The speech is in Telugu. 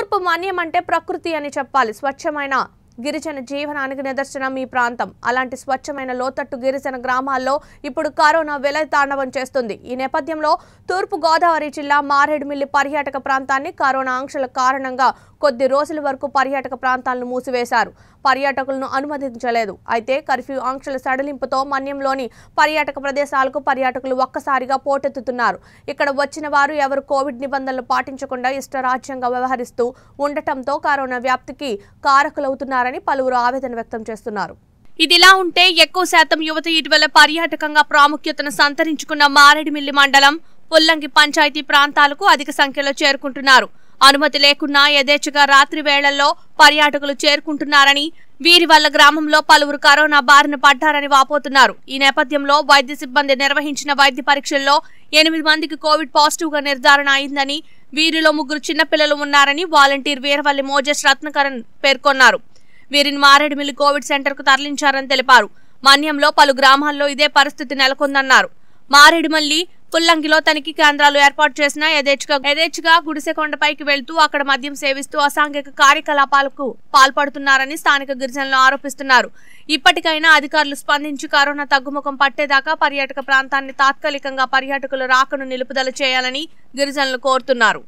తూర్పు మన్యం అంటే ప్రకృతి అని చెప్పాలి స్వచ్ఛమైన గిరిజన జీవనానికి నిదర్శనం ఈ ప్రాంతం అలాంటి స్వచ్ఛమైన లోతట్టు గిరిజన గ్రామాల్లో ఇప్పుడు కరోనా వెలతాండవం చేస్తుంది ఈ నేపథ్యంలో తూర్పు గోదావరి జిల్లా మారేడుమిల్లి పర్యాటక ప్రాంతాన్ని కరోనా ఆంక్షల కారణంగా కొద్ది రోజుల వరకు పర్యాటక ప్రాంతాలను మూసివేశారు పర్యాటకులను అనుమతించలేదు అయితే కర్ఫ్యూ ఆంక్షల సడలింపుతో మన్యంలోని పర్యాటక ప్రదేశాలకు పర్యాటకులు ఒక్కసారిగా పోటెత్తుతున్నారు ఇక్కడ వచ్చిన వారు ఎవరు కోవిడ్ నిబంధనలు పాటించకుండా ఇష్టరాజ్యంగా వ్యవహరిస్తూ ఉండటంతో కరోనా వ్యాప్తికి కారకులవుతున్నారని పలువురు ఆవేదన వ్యక్తం చేస్తున్నారు ఇదిలా ఉంటే ఎక్కువ శాతం యువత ఇటీవల పర్యాటకంగా ప్రాముఖ్యతను సంతరించుకున్న మారేడుమిల్లి మండలం పుల్లంగి పంచాయతీ ప్రాంతాలకు అధిక సంఖ్యలో చేరుకుంటున్నారు అనుమతి లేకున్నా యథేచ్ఛగా రాత్రి వేళల్లో పర్యాటకులు చేరుకుంటున్నారని వీరి వల్ల గ్రామంలో పలువురు కరోనా బారిన పడ్డారని వాపోతున్నారు ఈ నేపథ్యంలో వైద్య సిబ్బంది నిర్వహించిన వైద్య పరీక్షల్లో ఎనిమిది మందికి కోవిడ్ పాజిటివ్ గా నిర్ధారణ అయిందని వీరిలో ముగ్గురు చిన్నపిల్లలు ఉన్నారని వాలంటీర్ వీరవల్లి మోజెస్ రత్నకరణ్ పేర్కొన్నారు వీరిని మారేడుమిల్లి కోవిడ్ సెంటర్కు తరలించారని తెలిపారు మన్యంలో పలు గ్రామాల్లో ఇదే పరిస్థితి నెలకొందన్నారు మారేడుమల్లి పుల్లంగిలో తనిఖీ కేంద్రాలు ఏర్పాటు చేసిన యథేచ్ఛగా గుడిసెకొండపైకి వెళ్తూ అక్కడ మద్యం సేవిస్తూ అసాంఘిక కార్యకలాపాలకు పాల్పడుతున్నారని స్థానిక గిరిజనులు ఆరోపిస్తున్నారు ఇప్పటికైనా అధికారులు స్పందించి కరోనా తగ్గుముఖం పట్టేదాకా పర్యాటక ప్రాంతాన్ని తాత్కాలికంగా పర్యాటకులు రాకను నిలుపుదల చేయాలని గిరిజనులు కోరుతున్నారు